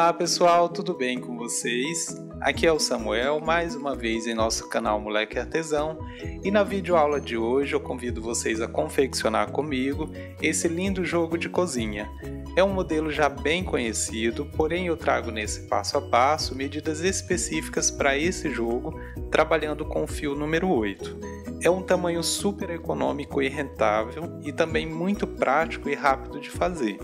Olá pessoal, tudo bem com vocês? Aqui é o Samuel, mais uma vez em nosso canal Moleque Artesão, e na videoaula de hoje eu convido vocês a confeccionar comigo esse lindo jogo de cozinha. É um modelo já bem conhecido, porém eu trago nesse passo a passo medidas específicas para esse jogo, trabalhando com o fio número 8. É um tamanho super econômico e rentável e também muito prático e rápido de fazer.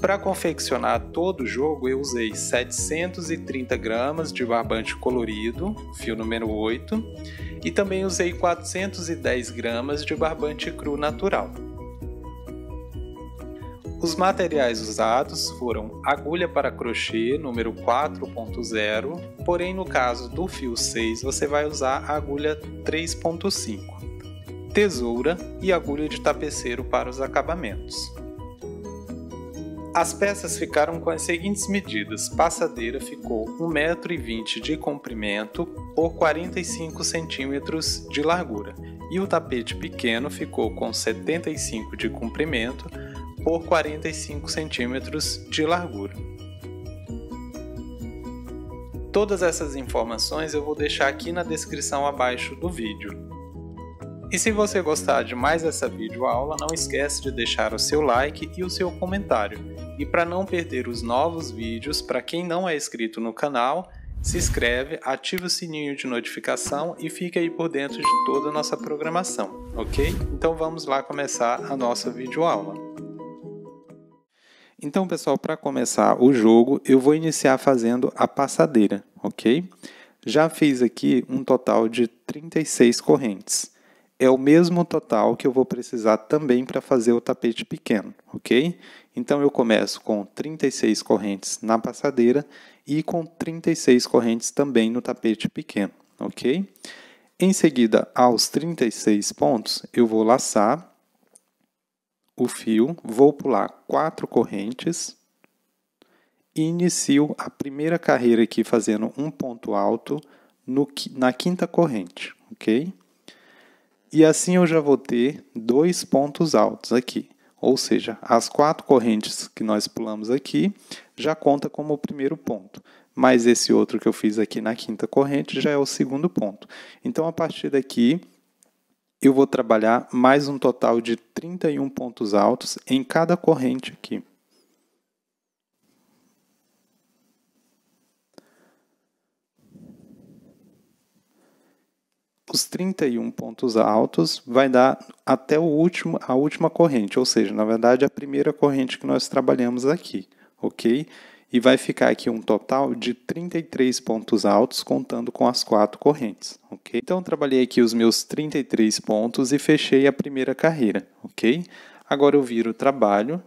Para confeccionar todo o jogo, eu usei 730 gramas de barbante colorido, fio número 8, e também usei 410 gramas de barbante cru natural. Os materiais usados foram agulha para crochê número 4.0, porém no caso do fio 6 você vai usar a agulha 3.5, tesoura e agulha de tapeceiro para os acabamentos. As peças ficaram com as seguintes medidas: passadeira ficou 1,20m de comprimento por 45 centímetros de largura, e o tapete pequeno ficou com 75 de comprimento por 45 centímetros de largura. Todas essas informações eu vou deixar aqui na descrição abaixo do vídeo. E se você gostar de mais essa videoaula, não esquece de deixar o seu like e o seu comentário. E para não perder os novos vídeos, para quem não é inscrito no canal, se inscreve, ativa o sininho de notificação e fica aí por dentro de toda a nossa programação, ok? Então vamos lá começar a nossa videoaula. Então pessoal, para começar o jogo, eu vou iniciar fazendo a passadeira, ok? Já fiz aqui um total de 36 correntes é o mesmo total que eu vou precisar também para fazer o tapete pequeno, ok? Então, eu começo com 36 correntes na passadeira e com 36 correntes também no tapete pequeno, ok? Em seguida, aos 36 pontos, eu vou laçar o fio, vou pular quatro correntes e inicio a primeira carreira aqui fazendo um ponto alto no, na quinta corrente, ok? E assim eu já vou ter dois pontos altos aqui. Ou seja, as quatro correntes que nós pulamos aqui já conta como o primeiro ponto. Mas esse outro que eu fiz aqui na quinta corrente já é o segundo ponto. Então, a partir daqui, eu vou trabalhar mais um total de 31 pontos altos em cada corrente aqui. os 31 pontos altos vai dar até o último, a última corrente, ou seja, na verdade, a primeira corrente que nós trabalhamos aqui, ok? E vai ficar aqui um total de 33 pontos altos, contando com as quatro correntes, ok? Então, trabalhei aqui os meus 33 pontos e fechei a primeira carreira, ok? Agora eu viro o trabalho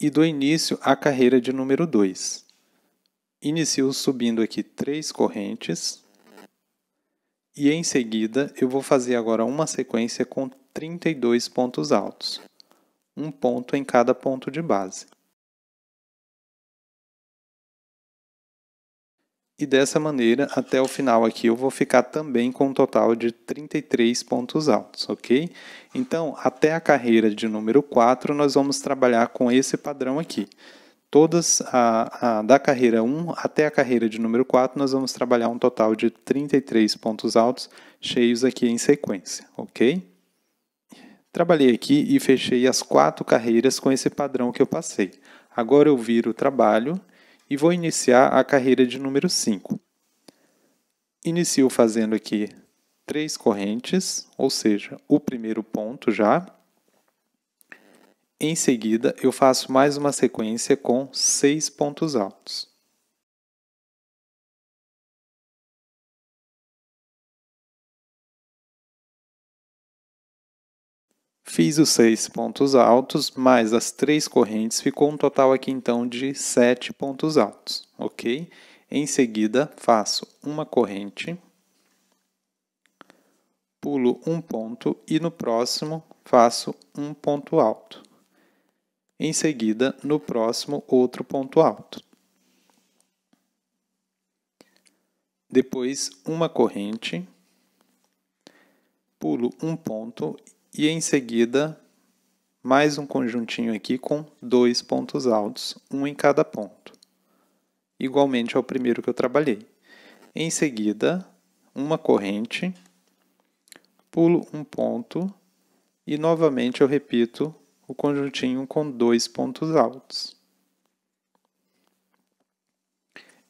e do início à carreira de número 2. Inicio subindo aqui três correntes, e em seguida, eu vou fazer agora uma sequência com 32 pontos altos, um ponto em cada ponto de base. E dessa maneira, até o final aqui, eu vou ficar também com um total de 33 pontos altos, ok? Então, até a carreira de número 4, nós vamos trabalhar com esse padrão aqui todas a, a, da carreira 1 até a carreira de número 4, nós vamos trabalhar um total de 33 pontos altos cheios aqui em sequência, ok? Trabalhei aqui e fechei as quatro carreiras com esse padrão que eu passei. Agora eu viro o trabalho e vou iniciar a carreira de número 5. Inicio fazendo aqui três correntes, ou seja, o primeiro ponto já, em seguida, eu faço mais uma sequência com seis pontos altos. Fiz os seis pontos altos, mais as três correntes, ficou um total aqui então de sete pontos altos, ok? Em seguida, faço uma corrente, pulo um ponto e no próximo faço um ponto alto. Em seguida, no próximo, outro ponto alto. Depois, uma corrente. Pulo um ponto e em seguida mais um conjuntinho aqui com dois pontos altos, um em cada ponto. Igualmente ao primeiro que eu trabalhei. Em seguida, uma corrente, pulo um ponto e novamente eu repito o conjuntinho com dois pontos altos.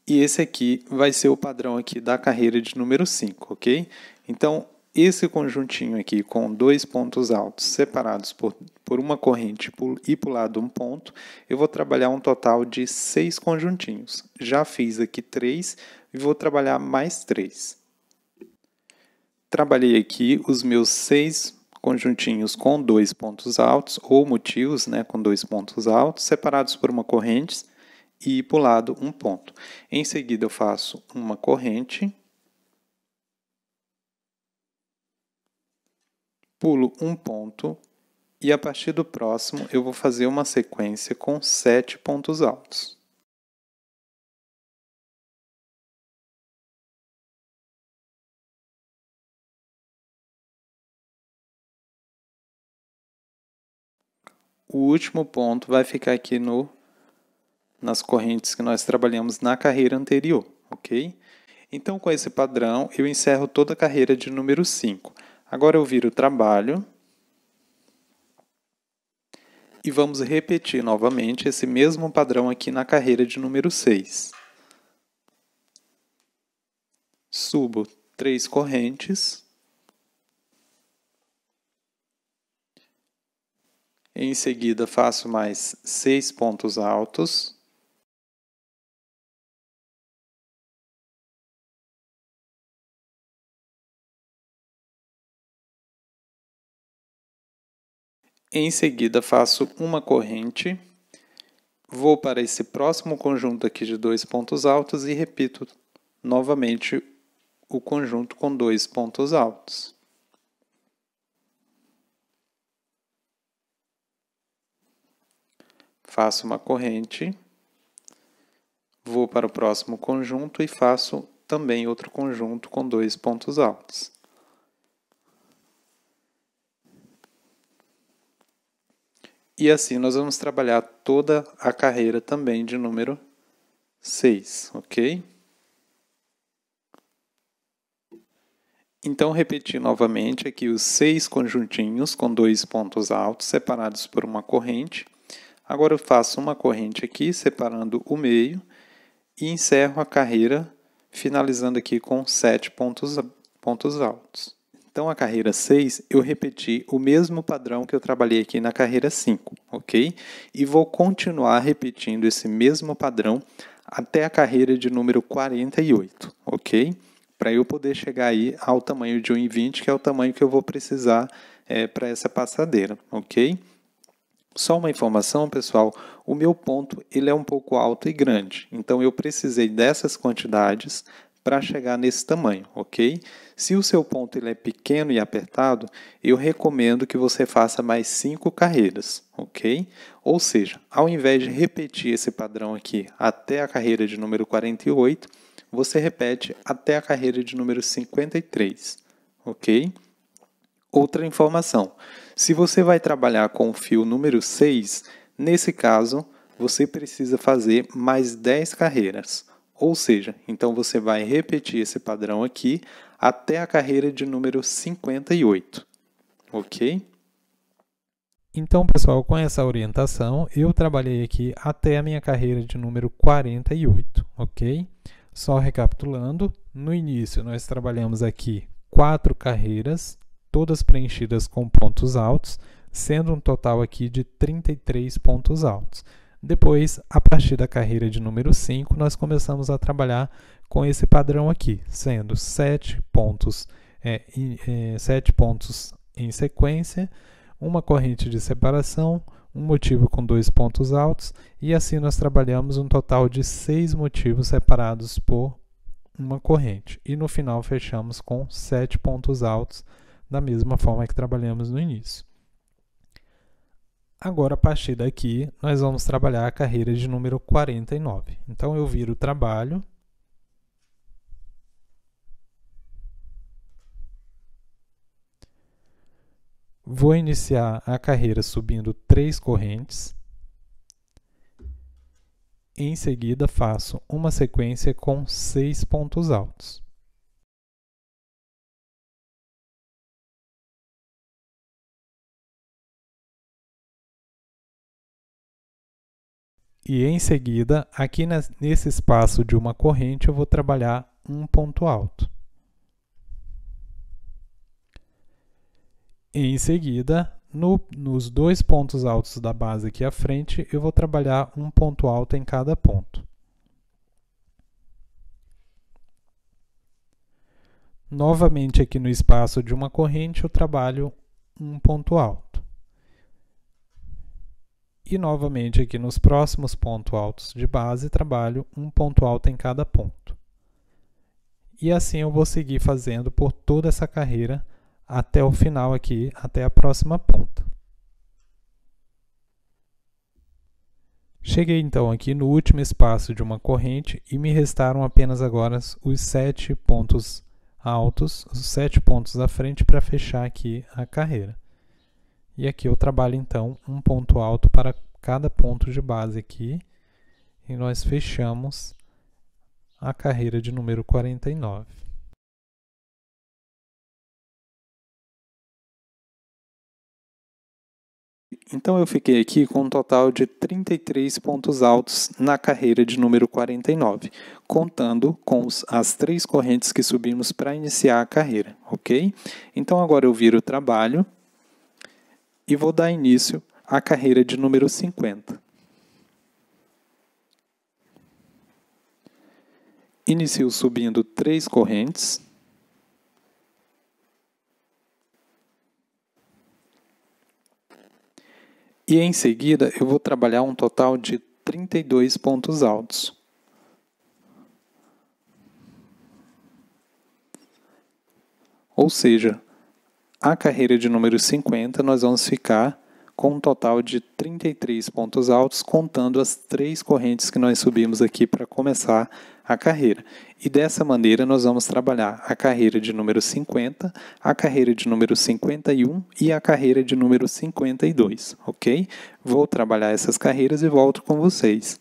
E esse aqui vai ser o padrão aqui da carreira de número 5, ok? Então, esse conjuntinho aqui com dois pontos altos separados por, por uma corrente e pulado um ponto, eu vou trabalhar um total de seis conjuntinhos. Já fiz aqui três e vou trabalhar mais três. Trabalhei aqui os meus seis conjuntinhos com dois pontos altos ou motivos né, com dois pontos altos, separados por uma corrente e pulado um ponto. Em seguida, eu faço uma corrente, pulo um ponto e a partir do próximo eu vou fazer uma sequência com sete pontos altos. O último ponto vai ficar aqui no nas correntes que nós trabalhamos na carreira anterior, ok? Então, com esse padrão, eu encerro toda a carreira de número 5. Agora eu viro o trabalho e vamos repetir novamente esse mesmo padrão aqui na carreira de número 6. Subo três correntes. Em seguida, faço mais seis pontos altos. Em seguida, faço uma corrente. Vou para esse próximo conjunto aqui de dois pontos altos e repito novamente o conjunto com dois pontos altos. faço uma corrente, vou para o próximo conjunto e faço também outro conjunto com dois pontos altos. E assim nós vamos trabalhar toda a carreira também de número 6, ok? Então, repetir novamente aqui os seis conjuntinhos com dois pontos altos separados por uma corrente Agora eu faço uma corrente aqui, separando o meio, e encerro a carreira, finalizando aqui com 7 pontos, pontos altos. Então, a carreira 6, eu repeti o mesmo padrão que eu trabalhei aqui na carreira 5, ok? E vou continuar repetindo esse mesmo padrão até a carreira de número 48, ok? Para eu poder chegar aí ao tamanho de 1,20, que é o tamanho que eu vou precisar é, eh, para essa passadeira, ok? Só uma informação, pessoal, o meu ponto ele é um pouco alto e grande, então eu precisei dessas quantidades para chegar nesse tamanho, ok? Se o seu ponto ele é pequeno e apertado, eu recomendo que você faça mais cinco carreiras, ok? Ou seja, ao invés de repetir esse padrão aqui até a carreira de número 48, você repete até a carreira de número 53, ok? Outra informação, se você vai trabalhar com o fio número 6, nesse caso, você precisa fazer mais 10 carreiras. Ou seja, então você vai repetir esse padrão aqui até a carreira de número 58. OK? Então, pessoal, com essa orientação, eu trabalhei aqui até a minha carreira de número 48, ok? Só recapitulando, no início nós trabalhamos aqui quatro carreiras, todas preenchidas com pontos altos, sendo um total aqui de 33 pontos altos. Depois, a partir da carreira de número 5, nós começamos a trabalhar com esse padrão aqui, sendo 7 pontos, é, é, sete pontos em sequência, uma corrente de separação, um motivo com dois pontos altos, e assim nós trabalhamos um total de seis motivos separados por uma corrente. E no final fechamos com sete pontos altos da mesma forma que trabalhamos no início. Agora, a partir daqui, nós vamos trabalhar a carreira de número 49. Então, eu viro o trabalho. Vou iniciar a carreira subindo três correntes. Em seguida, faço uma sequência com seis pontos altos. e em seguida, aqui nesse espaço de uma corrente, eu vou trabalhar um ponto alto. Em seguida, no, nos dois pontos altos da base aqui à frente, eu vou trabalhar um ponto alto em cada ponto. Novamente aqui no espaço de uma corrente, eu trabalho um ponto alto. E novamente aqui nos próximos pontos altos de base, trabalho um ponto alto em cada ponto. E assim eu vou seguir fazendo por toda essa carreira até o final aqui, até a próxima ponta. Cheguei então aqui no último espaço de uma corrente e me restaram apenas agora os sete pontos altos, os sete pontos à frente para fechar aqui a carreira. E aqui eu trabalho então um ponto alto para cada ponto de base aqui. E nós fechamos a carreira de número 49. Então eu fiquei aqui com um total de 33 pontos altos na carreira de número 49, contando com os, as três correntes que subimos para iniciar a carreira, ok? Então agora eu viro o trabalho e vou dar início à carreira de número 50. Inicio subindo três correntes. E em seguida eu vou trabalhar um total de 32 pontos altos. Ou seja, a carreira de número 50, nós vamos ficar com um total de 33 pontos altos, contando as três correntes que nós subimos aqui para começar a carreira. E dessa maneira nós vamos trabalhar a carreira de número 50, a carreira de número 51 e a carreira de número 52, ok? Vou trabalhar essas carreiras e volto com vocês.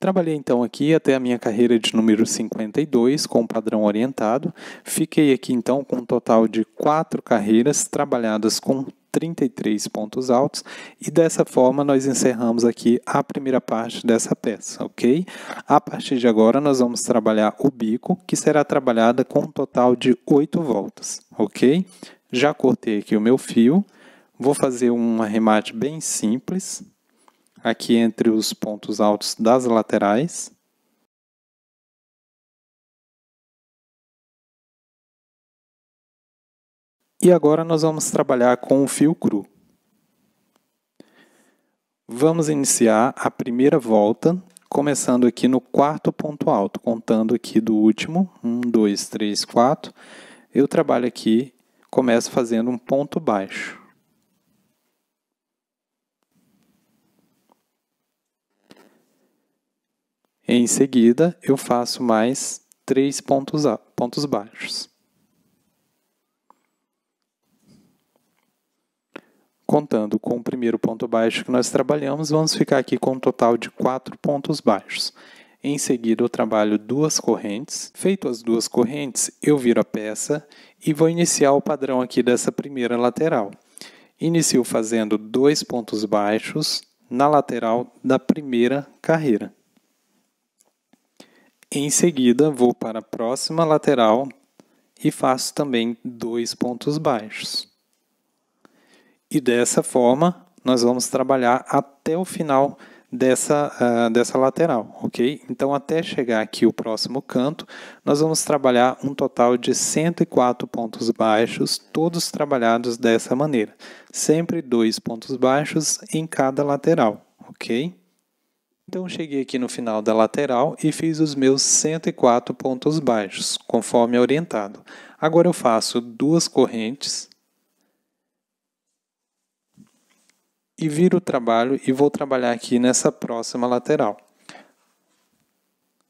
Trabalhei então aqui até a minha carreira de número 52 com o padrão orientado. Fiquei aqui então com um total de quatro carreiras trabalhadas com 33 pontos altos e dessa forma nós encerramos aqui a primeira parte dessa peça, ok? A partir de agora nós vamos trabalhar o bico, que será trabalhada com um total de 8 voltas, ok? Já cortei aqui o meu fio, vou fazer um arremate bem simples, aqui entre os pontos altos das laterais. E agora nós vamos trabalhar com o fio cru. Vamos iniciar a primeira volta, começando aqui no quarto ponto alto, contando aqui do último, um, dois, três, quatro. Eu trabalho aqui, começo fazendo um ponto baixo. Em seguida, eu faço mais três pontos, pontos baixos. Contando com o primeiro ponto baixo que nós trabalhamos, vamos ficar aqui com um total de quatro pontos baixos. Em seguida, eu trabalho duas correntes. Feito as duas correntes, eu viro a peça e vou iniciar o padrão aqui dessa primeira lateral. Inicio fazendo dois pontos baixos na lateral da primeira carreira. Em seguida, vou para a próxima lateral e faço também dois pontos baixos. E dessa forma, nós vamos trabalhar até o final dessa, uh, dessa lateral, ok? Então, até chegar aqui o próximo canto, nós vamos trabalhar um total de 104 pontos baixos, todos trabalhados dessa maneira. Sempre dois pontos baixos em cada lateral, ok? Então cheguei aqui no final da lateral e fiz os meus 104 pontos baixos, conforme orientado. Agora eu faço duas correntes e viro o trabalho e vou trabalhar aqui nessa próxima lateral.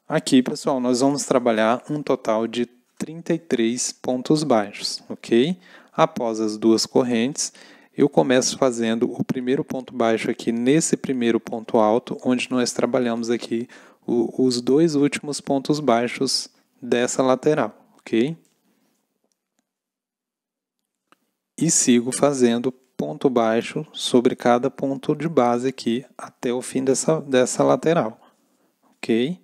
Aqui, pessoal, nós vamos trabalhar um total de 33 pontos baixos, ok? Após as duas correntes, eu começo fazendo o primeiro ponto baixo aqui nesse primeiro ponto alto, onde nós trabalhamos aqui o, os dois últimos pontos baixos dessa lateral, ok? E sigo fazendo ponto baixo sobre cada ponto de base aqui até o fim dessa, dessa lateral, ok?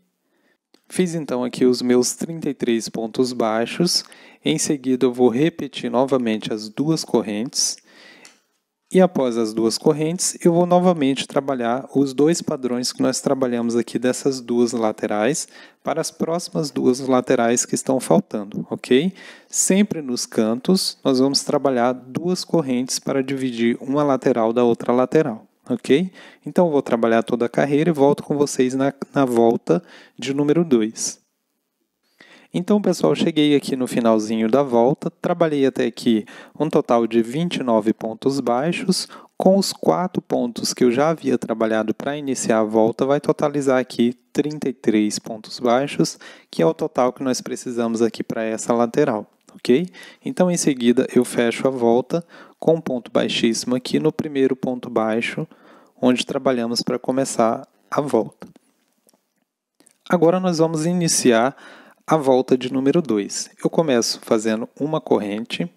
Fiz então aqui os meus 33 pontos baixos, em seguida eu vou repetir novamente as duas correntes, e após as duas correntes, eu vou novamente trabalhar os dois padrões que nós trabalhamos aqui dessas duas laterais para as próximas duas laterais que estão faltando, ok? Sempre nos cantos, nós vamos trabalhar duas correntes para dividir uma lateral da outra lateral, ok? Então, vou trabalhar toda a carreira e volto com vocês na, na volta de número 2. Então, pessoal, cheguei aqui no finalzinho da volta, trabalhei até aqui um total de 29 pontos baixos, com os quatro pontos que eu já havia trabalhado para iniciar a volta, vai totalizar aqui 33 pontos baixos, que é o total que nós precisamos aqui para essa lateral, ok? Então, em seguida, eu fecho a volta com um ponto baixíssimo aqui no primeiro ponto baixo, onde trabalhamos para começar a volta. Agora, nós vamos iniciar a volta de número 2. Eu começo fazendo uma corrente.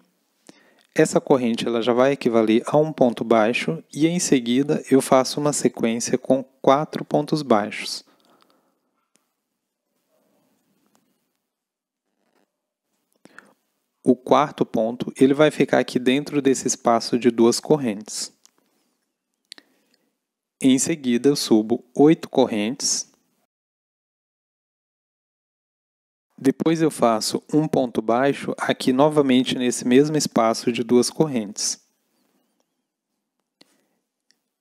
Essa corrente ela já vai equivaler a um ponto baixo e em seguida eu faço uma sequência com quatro pontos baixos. O quarto ponto ele vai ficar aqui dentro desse espaço de duas correntes. Em seguida eu subo oito correntes Depois eu faço um ponto baixo aqui novamente nesse mesmo espaço de duas correntes.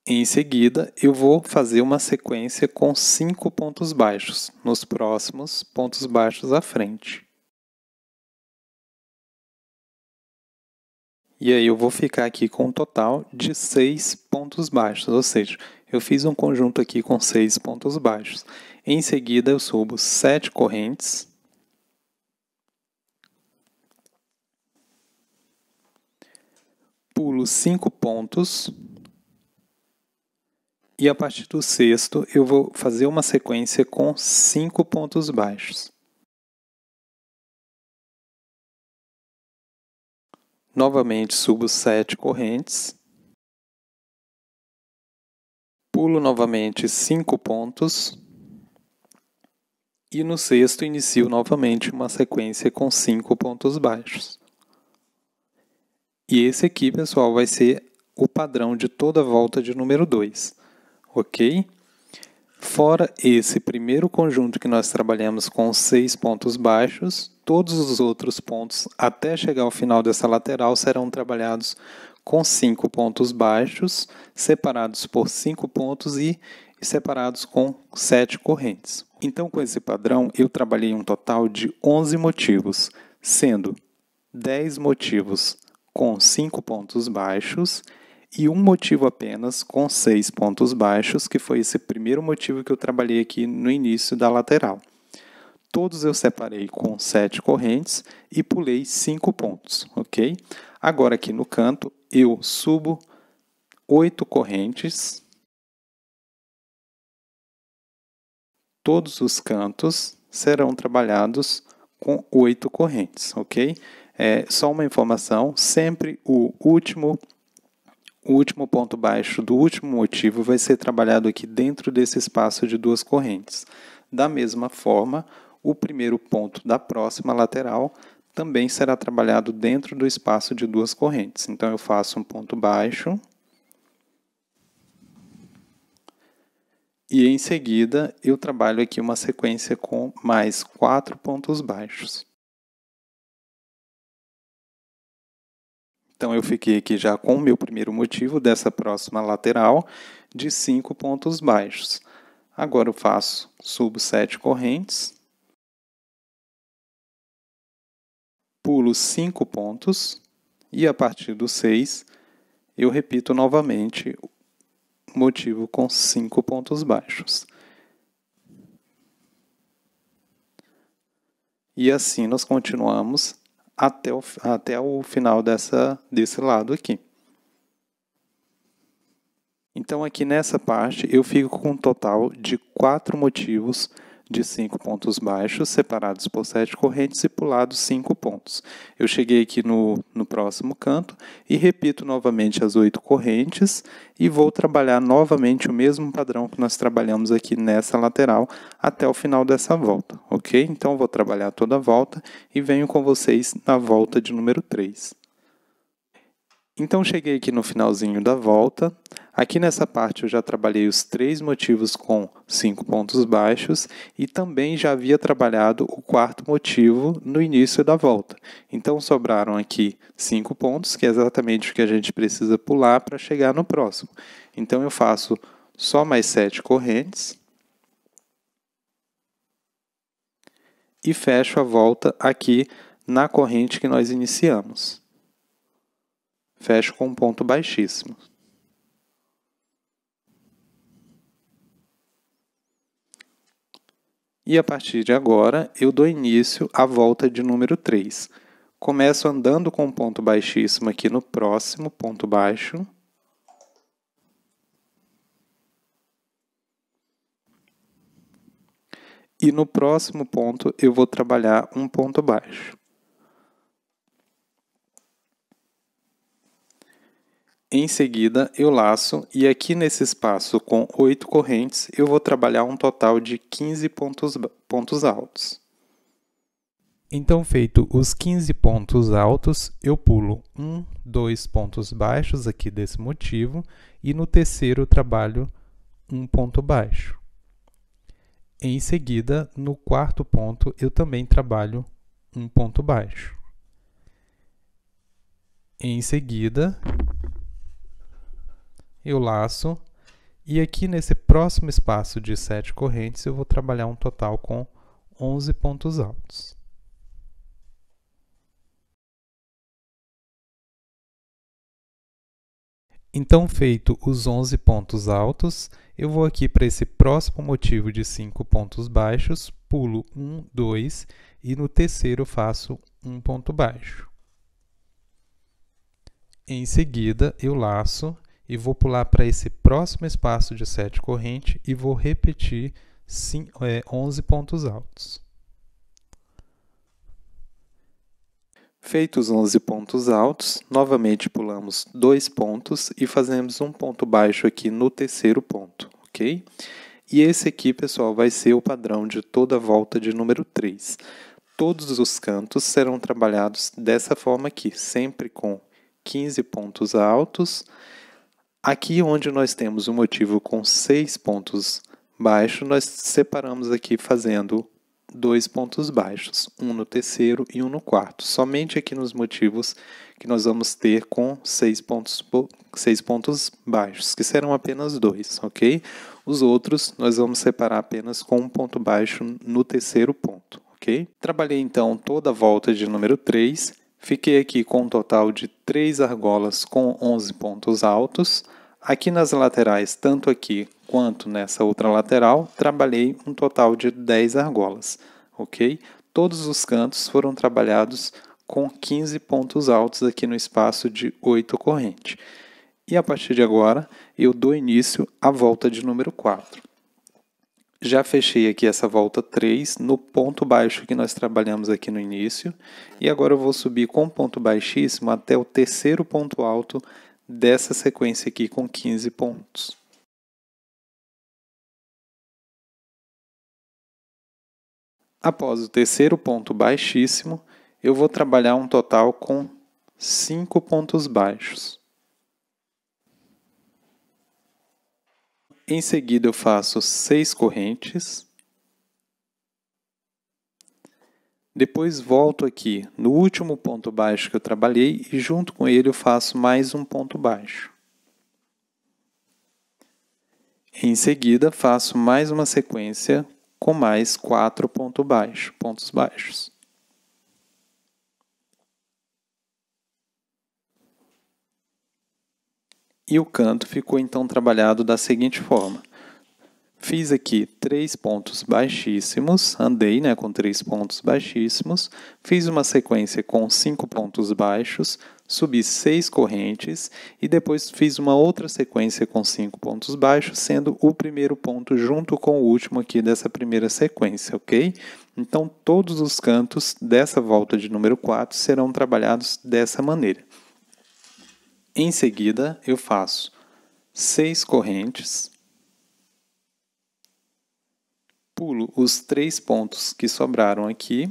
Em seguida, eu vou fazer uma sequência com cinco pontos baixos nos próximos pontos baixos à frente. E aí eu vou ficar aqui com um total de seis pontos baixos, ou seja, eu fiz um conjunto aqui com seis pontos baixos. Em seguida, eu subo sete correntes. pulo cinco pontos e a partir do sexto eu vou fazer uma sequência com cinco pontos baixos. Novamente subo sete correntes. Pulo novamente cinco pontos. E no sexto inicio novamente uma sequência com cinco pontos baixos. E esse aqui, pessoal, vai ser o padrão de toda volta de número 2, ok? Fora esse primeiro conjunto que nós trabalhamos com seis pontos baixos, todos os outros pontos até chegar ao final dessa lateral serão trabalhados com cinco pontos baixos, separados por cinco pontos e separados com sete correntes. Então, com esse padrão, eu trabalhei um total de 11 motivos, sendo 10 motivos com cinco pontos baixos e um motivo apenas com seis pontos baixos, que foi esse primeiro motivo que eu trabalhei aqui no início da lateral. Todos eu separei com sete correntes e pulei cinco pontos, ok? Agora aqui no canto eu subo oito correntes, todos os cantos serão trabalhados com oito correntes, ok? É, só uma informação: sempre o último o último ponto baixo do último motivo vai ser trabalhado aqui dentro desse espaço de duas correntes. Da mesma forma, o primeiro ponto da próxima lateral também será trabalhado dentro do espaço de duas correntes. Então, eu faço um ponto baixo. E em seguida, eu trabalho aqui uma sequência com mais quatro pontos baixos. Então eu fiquei aqui já com o meu primeiro motivo dessa próxima lateral de 5 pontos baixos. Agora eu faço, subo 7 correntes, pulo 5 pontos e a partir do 6 eu repito novamente o motivo com 5 pontos baixos. E assim nós continuamos até o, até o final dessa, desse lado aqui. Então, aqui nessa parte, eu fico com um total de quatro motivos de cinco pontos baixos, separados por sete correntes e pulados cinco pontos. Eu cheguei aqui no, no próximo canto e repito novamente as oito correntes e vou trabalhar novamente o mesmo padrão que nós trabalhamos aqui nessa lateral até o final dessa volta, ok? Então, vou trabalhar toda a volta e venho com vocês na volta de número 3. Então, cheguei aqui no finalzinho da volta, Aqui nessa parte eu já trabalhei os três motivos com cinco pontos baixos e também já havia trabalhado o quarto motivo no início da volta. Então sobraram aqui cinco pontos, que é exatamente o que a gente precisa pular para chegar no próximo. Então eu faço só mais sete correntes e fecho a volta aqui na corrente que nós iniciamos. Fecho com um ponto baixíssimo. E a partir de agora, eu dou início à volta de número 3. Começo andando com um ponto baixíssimo aqui no próximo ponto baixo. E no próximo ponto eu vou trabalhar um ponto baixo. Em seguida, eu laço e aqui nesse espaço com oito correntes, eu vou trabalhar um total de 15 pontos, pontos altos. Então, feito os 15 pontos altos, eu pulo um, dois pontos baixos aqui desse motivo e no terceiro trabalho um ponto baixo. Em seguida, no quarto ponto, eu também trabalho um ponto baixo. Em seguida, eu laço. E aqui nesse próximo espaço de sete correntes, eu vou trabalhar um total com 11 pontos altos. Então, feito os 11 pontos altos, eu vou aqui para esse próximo motivo de 5 pontos baixos, pulo 1, 2 e no terceiro faço um ponto baixo. Em seguida, eu laço e vou pular para esse próximo espaço de sete corrente e vou repetir 11 é, pontos altos. Feitos 11 pontos altos, novamente pulamos dois pontos e fazemos um ponto baixo aqui no terceiro ponto, ok? E esse aqui, pessoal, vai ser o padrão de toda a volta de número 3. Todos os cantos serão trabalhados dessa forma aqui, sempre com 15 pontos altos Aqui onde nós temos um motivo com seis pontos baixos, nós separamos aqui fazendo dois pontos baixos, um no terceiro e um no quarto. Somente aqui nos motivos que nós vamos ter com seis pontos, seis pontos baixos, que serão apenas dois, ok? Os outros nós vamos separar apenas com um ponto baixo no terceiro ponto, ok? Trabalhei então toda a volta de número 3 Fiquei aqui com um total de três argolas com 11 pontos altos. Aqui nas laterais, tanto aqui quanto nessa outra lateral, trabalhei um total de 10 argolas, ok? Todos os cantos foram trabalhados com 15 pontos altos aqui no espaço de 8 correntes. E a partir de agora, eu dou início à volta de número 4 já fechei aqui essa volta 3 no ponto baixo que nós trabalhamos aqui no início e agora eu vou subir com ponto baixíssimo até o terceiro ponto alto dessa sequência aqui com 15 pontos. Após o terceiro ponto baixíssimo, eu vou trabalhar um total com 5 pontos baixos. Em seguida, eu faço seis correntes. Depois volto aqui no último ponto baixo que eu trabalhei e junto com ele eu faço mais um ponto baixo. Em seguida, faço mais uma sequência com mais quatro ponto baixo, pontos baixos. E o canto ficou então trabalhado da seguinte forma. Fiz aqui três pontos baixíssimos, andei né, com três pontos baixíssimos, fiz uma sequência com cinco pontos baixos, subi seis correntes e depois fiz uma outra sequência com cinco pontos baixos, sendo o primeiro ponto junto com o último aqui dessa primeira sequência, ok? Então, todos os cantos dessa volta de número 4 serão trabalhados dessa maneira. Em seguida, eu faço seis correntes, pulo os três pontos que sobraram aqui,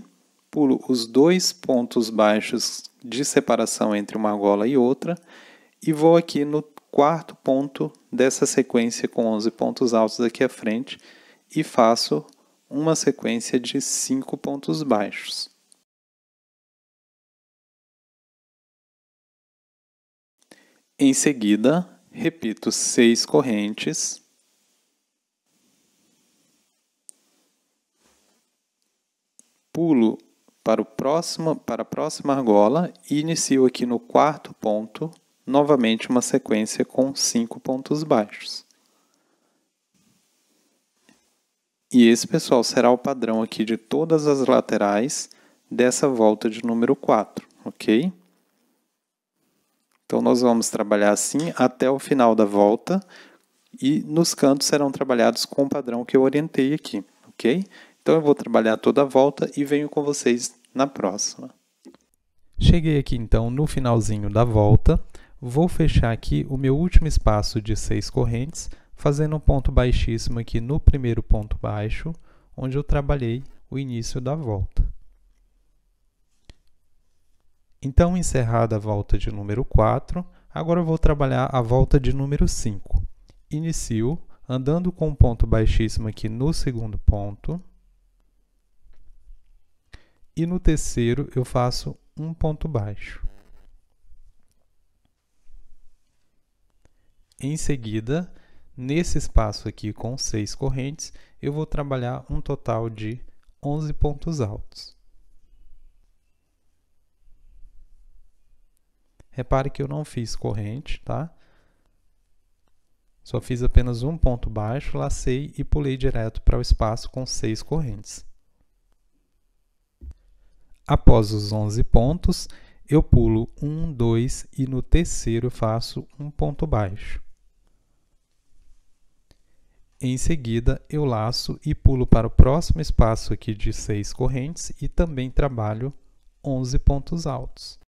pulo os dois pontos baixos de separação entre uma argola e outra, e vou aqui no quarto ponto dessa sequência com 11 pontos altos aqui à frente e faço uma sequência de cinco pontos baixos. Em seguida, repito seis correntes. Pulo para, o próximo, para a próxima argola e inicio aqui no quarto ponto, novamente uma sequência com cinco pontos baixos. E esse, pessoal, será o padrão aqui de todas as laterais dessa volta de número 4, ok? Então, nós vamos trabalhar assim até o final da volta e nos cantos serão trabalhados com o padrão que eu orientei aqui, ok? Então, eu vou trabalhar toda a volta e venho com vocês na próxima. Cheguei aqui, então, no finalzinho da volta. Vou fechar aqui o meu último espaço de seis correntes, fazendo um ponto baixíssimo aqui no primeiro ponto baixo, onde eu trabalhei o início da volta. Então, encerrada a volta de número 4, agora vou trabalhar a volta de número 5. Inicio andando com um ponto baixíssimo aqui no segundo ponto. E no terceiro eu faço um ponto baixo. Em seguida, nesse espaço aqui com seis correntes, eu vou trabalhar um total de 11 pontos altos. Repare que eu não fiz corrente, tá? Só fiz apenas um ponto baixo, lacei e pulei direto para o espaço com seis correntes. Após os 11 pontos, eu pulo um, dois e no terceiro faço um ponto baixo. Em seguida, eu laço e pulo para o próximo espaço aqui de seis correntes e também trabalho 11 pontos altos.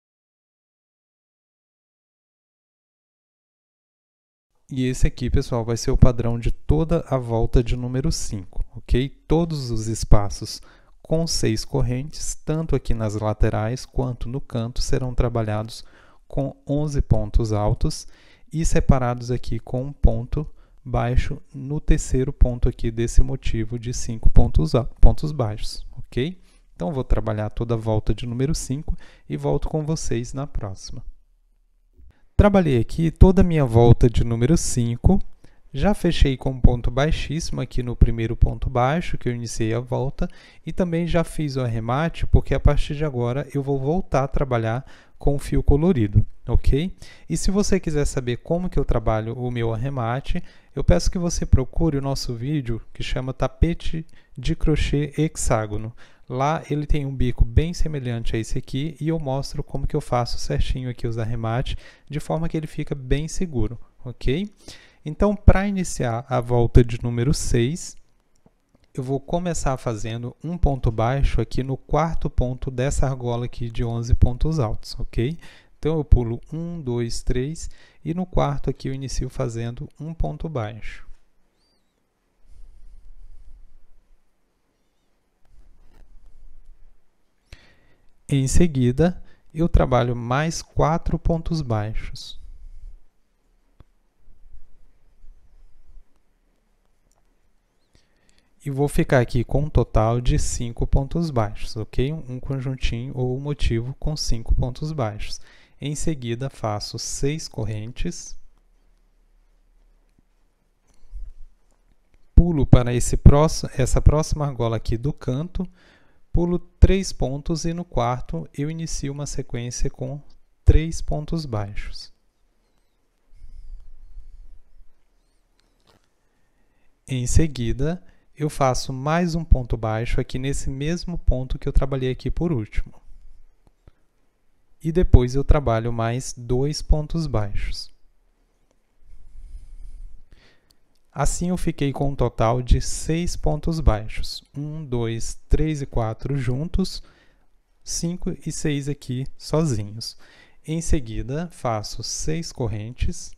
E esse aqui, pessoal, vai ser o padrão de toda a volta de número 5, ok? Todos os espaços com seis correntes, tanto aqui nas laterais quanto no canto, serão trabalhados com 11 pontos altos e separados aqui com um ponto baixo no terceiro ponto aqui desse motivo de 5 pontos, pontos baixos, ok? Então, vou trabalhar toda a volta de número 5 e volto com vocês na próxima. Trabalhei aqui toda a minha volta de número 5. Já fechei com um ponto baixíssimo aqui no primeiro ponto baixo, que eu iniciei a volta. E também já fiz o arremate, porque a partir de agora eu vou voltar a trabalhar com o fio colorido, ok? E se você quiser saber como que eu trabalho o meu arremate, eu peço que você procure o nosso vídeo que chama Tapete de Crochê Hexágono. Lá ele tem um bico bem semelhante a esse aqui e eu mostro como que eu faço certinho aqui os arremates, de forma que ele fica bem seguro, ok? Então, para iniciar a volta de número 6, eu vou começar fazendo um ponto baixo aqui no quarto ponto dessa argola aqui de 11 pontos altos, ok? Então, eu pulo 1, 2, 3 e no quarto aqui eu inicio fazendo um ponto baixo. Em seguida, eu trabalho mais quatro pontos baixos. E vou ficar aqui com um total de cinco pontos baixos, ok? Um conjuntinho ou motivo com cinco pontos baixos. Em seguida, faço seis correntes. Pulo para esse próximo, essa próxima argola aqui do canto, pulo três pontos e no quarto eu inicio uma sequência com três pontos baixos. Em seguida, eu faço mais um ponto baixo aqui nesse mesmo ponto que eu trabalhei aqui por último. E depois eu trabalho mais dois pontos baixos. Assim eu fiquei com um total de seis pontos baixos. um, dois, três e quatro juntos, cinco e seis aqui sozinhos. Em seguida, faço seis correntes.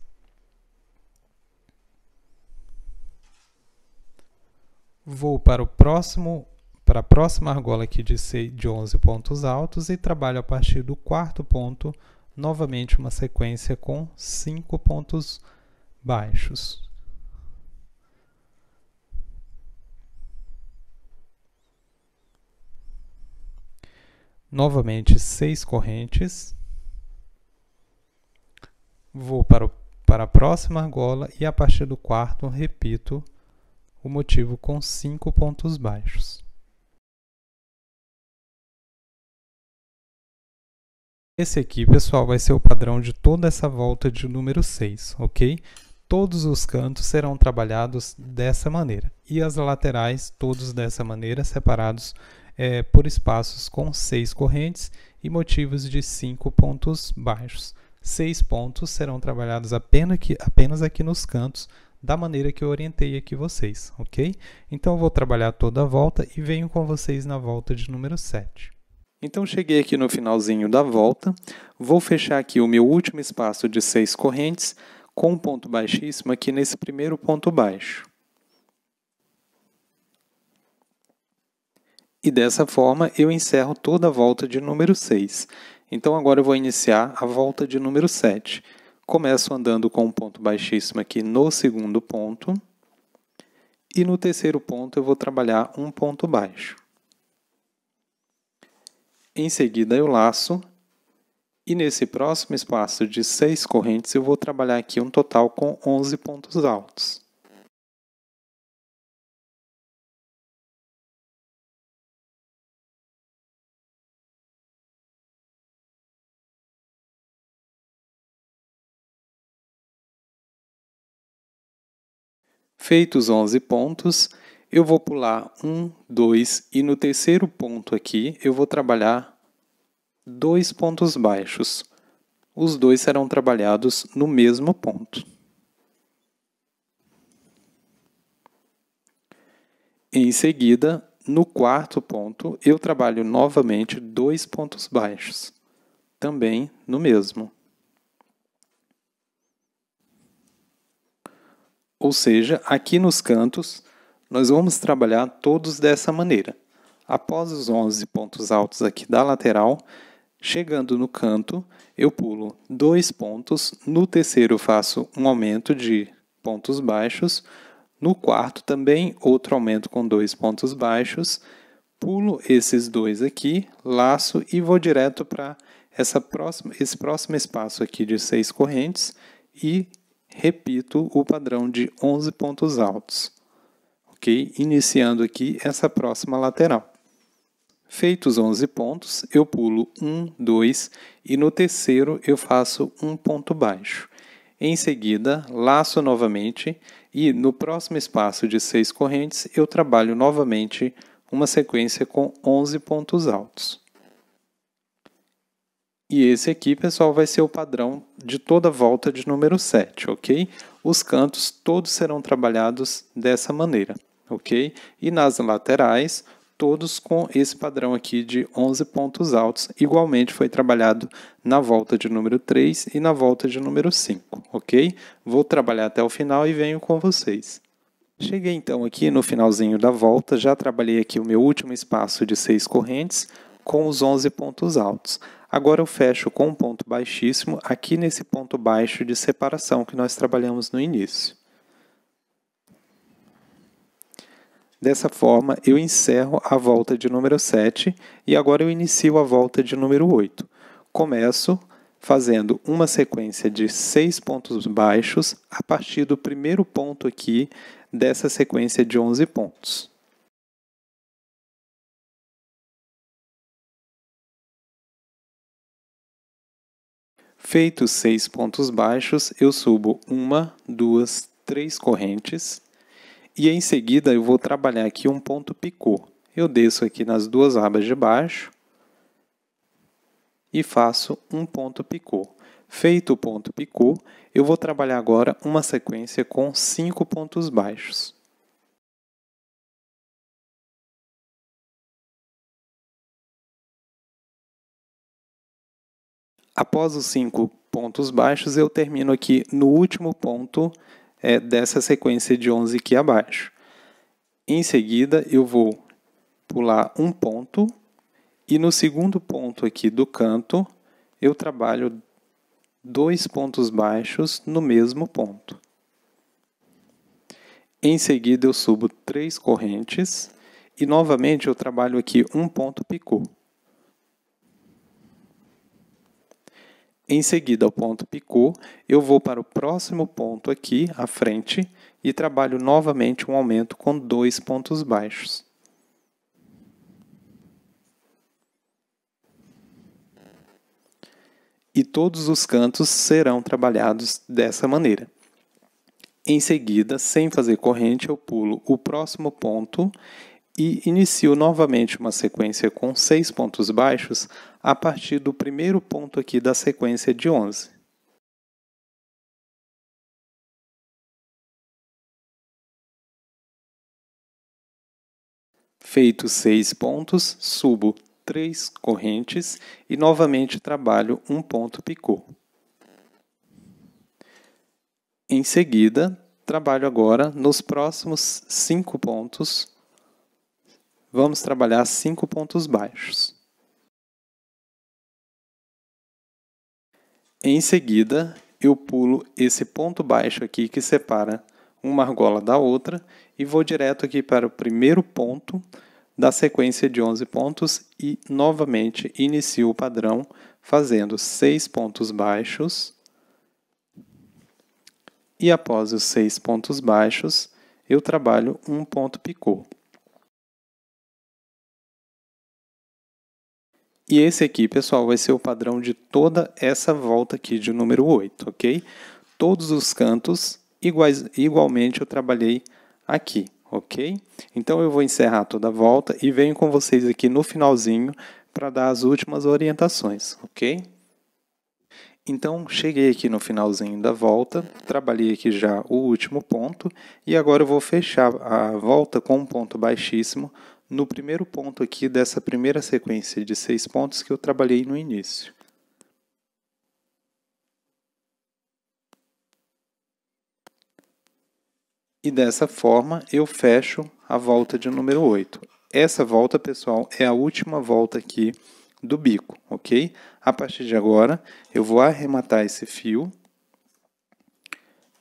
Vou para o próximo para a próxima argola aqui de, 6, de 11 pontos altos e trabalho a partir do quarto ponto, novamente uma sequência com 5 pontos baixos. novamente seis correntes, vou para, o, para a próxima argola e a partir do quarto repito o motivo com cinco pontos baixos. Esse aqui, pessoal, vai ser o padrão de toda essa volta de número 6, ok? Todos os cantos serão trabalhados dessa maneira e as laterais todos dessa maneira, separados é, por espaços com seis correntes e motivos de cinco pontos baixos. Seis pontos serão trabalhados apenas aqui, apenas aqui nos cantos, da maneira que eu orientei aqui vocês, ok? Então, eu vou trabalhar toda a volta e venho com vocês na volta de número 7. Então, cheguei aqui no finalzinho da volta, vou fechar aqui o meu último espaço de seis correntes com um ponto baixíssimo aqui nesse primeiro ponto baixo. E dessa forma eu encerro toda a volta de número 6. Então agora eu vou iniciar a volta de número 7. Começo andando com um ponto baixíssimo aqui no segundo ponto. E no terceiro ponto eu vou trabalhar um ponto baixo. Em seguida eu laço. E nesse próximo espaço de 6 correntes eu vou trabalhar aqui um total com 11 pontos altos. Feitos 11 pontos, eu vou pular 1, 2 e no terceiro ponto aqui eu vou trabalhar dois pontos baixos. Os dois serão trabalhados no mesmo ponto. Em seguida, no quarto ponto, eu trabalho novamente dois pontos baixos, também no mesmo. Ou seja, aqui nos cantos, nós vamos trabalhar todos dessa maneira. Após os 11 pontos altos aqui da lateral, chegando no canto, eu pulo dois pontos, no terceiro faço um aumento de pontos baixos, no quarto também outro aumento com dois pontos baixos, pulo esses dois aqui, laço e vou direto para essa esse próximo espaço aqui de seis correntes e repito o padrão de 11 pontos altos, ok? Iniciando aqui essa próxima lateral. Feitos 11 pontos, eu pulo 1, 2 e no terceiro eu faço um ponto baixo. Em seguida, laço novamente e no próximo espaço de 6 correntes eu trabalho novamente uma sequência com 11 pontos altos. E esse aqui, pessoal, vai ser o padrão de toda a volta de número 7, ok? Os cantos todos serão trabalhados dessa maneira, ok? E nas laterais, todos com esse padrão aqui de 11 pontos altos, igualmente foi trabalhado na volta de número 3 e na volta de número 5, ok? Vou trabalhar até o final e venho com vocês. Cheguei então aqui no finalzinho da volta, já trabalhei aqui o meu último espaço de seis correntes com os 11 pontos altos. Agora eu fecho com um ponto baixíssimo aqui nesse ponto baixo de separação que nós trabalhamos no início. Dessa forma, eu encerro a volta de número 7 e agora eu inicio a volta de número 8. Começo fazendo uma sequência de seis pontos baixos a partir do primeiro ponto aqui dessa sequência de 11 pontos. Feitos seis pontos baixos, eu subo uma, duas, três correntes e em seguida eu vou trabalhar aqui um ponto picô. Eu desço aqui nas duas abas de baixo e faço um ponto picô. Feito o ponto picô, eu vou trabalhar agora uma sequência com cinco pontos baixos. Após os cinco pontos baixos, eu termino aqui no último ponto é, dessa sequência de 11 aqui abaixo. Em seguida, eu vou pular um ponto e no segundo ponto aqui do canto, eu trabalho dois pontos baixos no mesmo ponto. Em seguida, eu subo três correntes e novamente eu trabalho aqui um ponto picô. Em seguida, o ponto picou, eu vou para o próximo ponto aqui, à frente, e trabalho novamente um aumento com dois pontos baixos. E todos os cantos serão trabalhados dessa maneira. Em seguida, sem fazer corrente, eu pulo o próximo ponto e inicio novamente uma sequência com seis pontos baixos a partir do primeiro ponto aqui da sequência de 11. Feito seis pontos, subo três correntes e novamente trabalho um ponto picô. Em seguida, trabalho agora nos próximos cinco pontos vamos trabalhar cinco pontos baixos. Em seguida, eu pulo esse ponto baixo aqui que separa uma argola da outra e vou direto aqui para o primeiro ponto da sequência de 11 pontos e novamente inicio o padrão fazendo seis pontos baixos. E após os seis pontos baixos, eu trabalho um ponto picô. E esse aqui, pessoal, vai ser o padrão de toda essa volta aqui de número 8, ok? Todos os cantos, iguais, igualmente eu trabalhei aqui, ok? Então eu vou encerrar toda a volta e venho com vocês aqui no finalzinho para dar as últimas orientações, ok? Então, cheguei aqui no finalzinho da volta, trabalhei aqui já o último ponto e agora eu vou fechar a volta com um ponto baixíssimo no primeiro ponto aqui dessa primeira sequência de seis pontos que eu trabalhei no início. E dessa forma eu fecho a volta de número 8. Essa volta, pessoal, é a última volta aqui do bico, ok? A partir de agora, eu vou arrematar esse fio.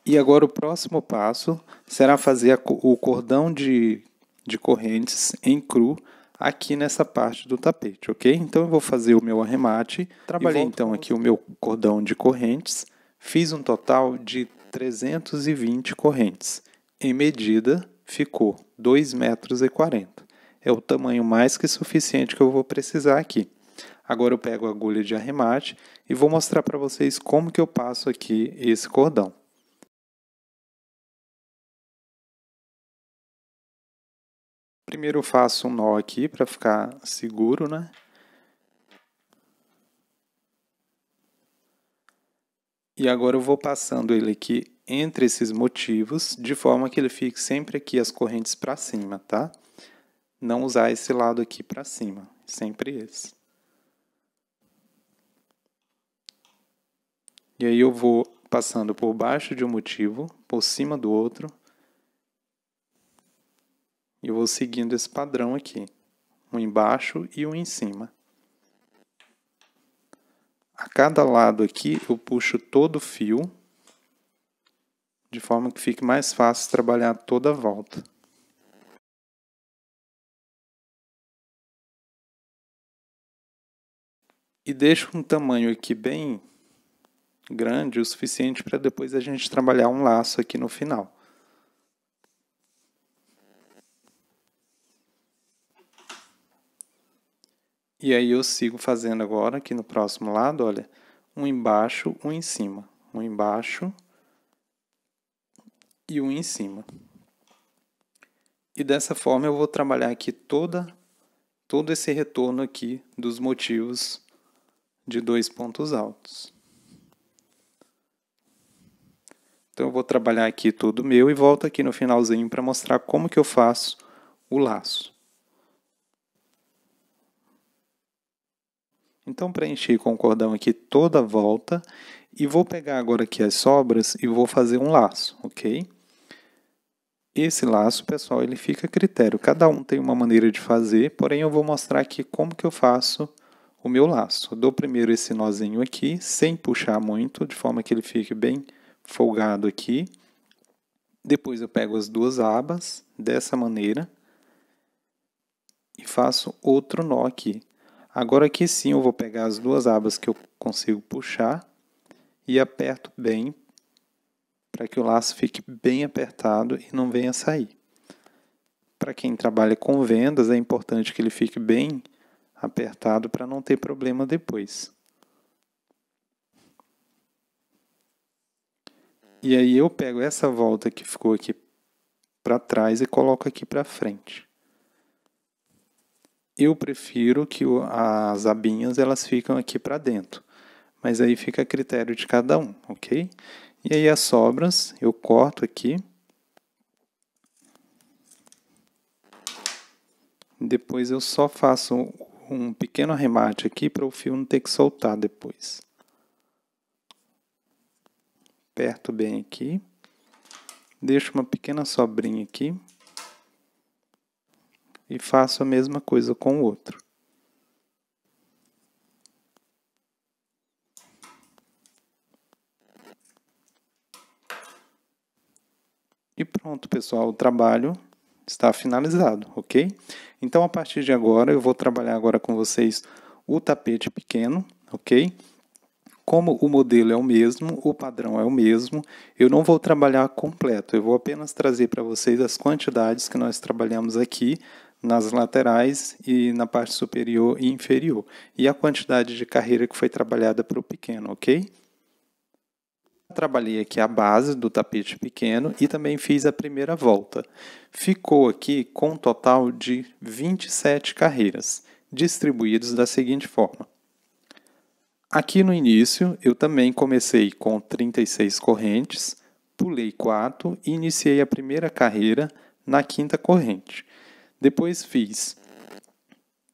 E agora o próximo passo será fazer o cordão de de correntes em cru aqui nessa parte do tapete, ok? Então eu vou fazer o meu arremate. Trabalhei então aqui o meu cordão de correntes. Fiz um total de 320 correntes. Em medida ficou 2,40 metros. É o tamanho mais que suficiente que eu vou precisar aqui. Agora eu pego a agulha de arremate e vou mostrar para vocês como que eu passo aqui esse cordão. Primeiro faço um nó aqui para ficar seguro, né? E agora eu vou passando ele aqui entre esses motivos, de forma que ele fique sempre aqui as correntes para cima, tá? Não usar esse lado aqui para cima, sempre esse. E aí eu vou passando por baixo de um motivo, por cima do outro, e eu vou seguindo esse padrão aqui. Um embaixo e um em cima. A cada lado aqui, eu puxo todo o fio, de forma que fique mais fácil trabalhar toda a volta. E deixo um tamanho aqui bem grande o suficiente para depois a gente trabalhar um laço aqui no final. E aí eu sigo fazendo agora aqui no próximo lado, olha, um embaixo, um em cima, um embaixo e um em cima. E dessa forma eu vou trabalhar aqui toda todo esse retorno aqui dos motivos de dois pontos altos. Então eu vou trabalhar aqui todo meu e volto aqui no finalzinho para mostrar como que eu faço o laço. Então preenchi com o cordão aqui toda a volta e vou pegar agora aqui as sobras e vou fazer um laço, ok? Esse laço, pessoal, ele fica a critério. Cada um tem uma maneira de fazer, porém eu vou mostrar aqui como que eu faço o meu laço. Eu dou primeiro esse nozinho aqui, sem puxar muito, de forma que ele fique bem folgado aqui. Depois eu pego as duas abas, dessa maneira, e faço outro nó aqui. Agora aqui sim eu vou pegar as duas abas que eu consigo puxar e aperto bem para que o laço fique bem apertado e não venha sair. Para quem trabalha com vendas, é importante que ele fique bem apertado para não ter problema depois. E aí eu pego essa volta que ficou aqui para trás e coloco aqui para frente. Eu prefiro que as abinhas elas ficam aqui para dentro, mas aí fica a critério de cada um, ok? E aí as sobras eu corto aqui. Depois eu só faço um pequeno arremate aqui para o fio não ter que soltar depois. Aperto bem aqui. Deixo uma pequena sobrinha aqui e faço a mesma coisa com o outro. E pronto, pessoal, o trabalho está finalizado, ok? Então, a partir de agora, eu vou trabalhar agora com vocês o tapete pequeno, ok? Como o modelo é o mesmo, o padrão é o mesmo, eu não vou trabalhar completo, eu vou apenas trazer para vocês as quantidades que nós trabalhamos aqui nas laterais e na parte superior e inferior, e a quantidade de carreira que foi trabalhada para o pequeno, ok? Trabalhei aqui a base do tapete pequeno e também fiz a primeira volta. Ficou aqui com um total de 27 carreiras, distribuídos da seguinte forma. Aqui no início, eu também comecei com 36 correntes, pulei 4 e iniciei a primeira carreira na quinta corrente. Depois fiz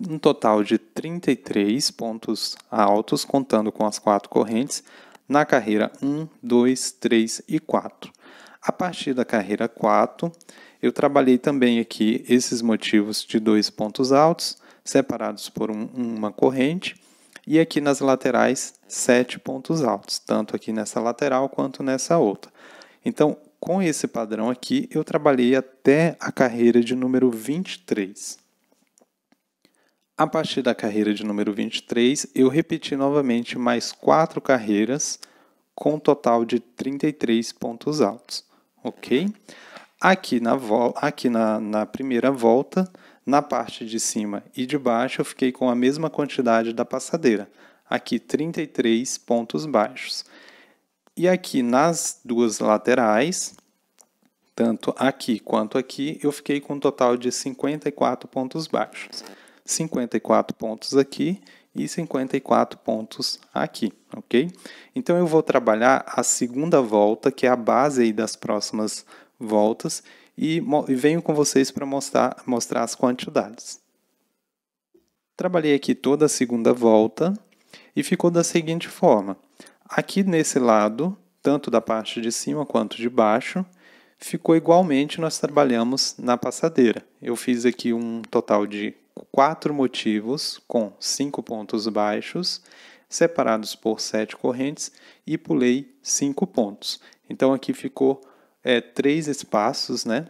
um total de 33 pontos altos, contando com as quatro correntes, na carreira 1, 2, 3 e 4. A partir da carreira 4, eu trabalhei também aqui esses motivos de dois pontos altos, separados por um, uma corrente, e aqui nas laterais, sete pontos altos, tanto aqui nessa lateral quanto nessa outra. Então, com esse padrão aqui, eu trabalhei até a carreira de número 23. A partir da carreira de número 23, eu repeti novamente mais quatro carreiras, com um total de 33 pontos altos, ok? Aqui, na, aqui na, na primeira volta, na parte de cima e de baixo, eu fiquei com a mesma quantidade da passadeira, aqui 33 pontos baixos. E aqui nas duas laterais, tanto aqui quanto aqui, eu fiquei com um total de 54 pontos baixos. 54 pontos aqui e 54 pontos aqui, ok? Então, eu vou trabalhar a segunda volta, que é a base aí das próximas voltas, e, e venho com vocês para mostrar, mostrar as quantidades. Trabalhei aqui toda a segunda volta e ficou da seguinte forma. Aqui nesse lado, tanto da parte de cima quanto de baixo, ficou igualmente nós trabalhamos na passadeira. Eu fiz aqui um total de quatro motivos com cinco pontos baixos, separados por sete correntes, e pulei cinco pontos. Então aqui ficou é, três espaços, né?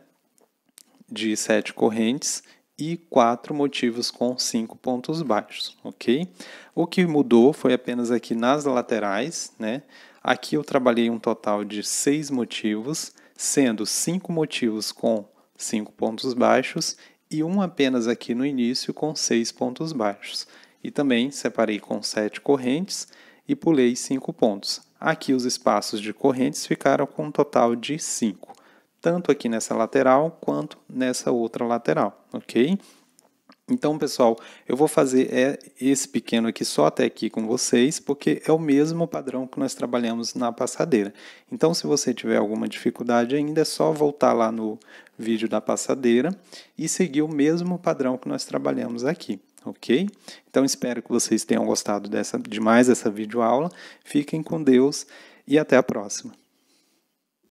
de sete correntes e quatro motivos com cinco pontos baixos, ok? O que mudou foi apenas aqui nas laterais, né? Aqui eu trabalhei um total de seis motivos, sendo cinco motivos com cinco pontos baixos e um apenas aqui no início com seis pontos baixos. E também separei com sete correntes e pulei cinco pontos. Aqui os espaços de correntes ficaram com um total de cinco tanto aqui nessa lateral quanto nessa outra lateral, ok? Então, pessoal, eu vou fazer é, esse pequeno aqui só até aqui com vocês, porque é o mesmo padrão que nós trabalhamos na passadeira. Então, se você tiver alguma dificuldade ainda, é só voltar lá no vídeo da passadeira e seguir o mesmo padrão que nós trabalhamos aqui, ok? Então, espero que vocês tenham gostado dessa, de mais essa videoaula. Fiquem com Deus e até a próxima.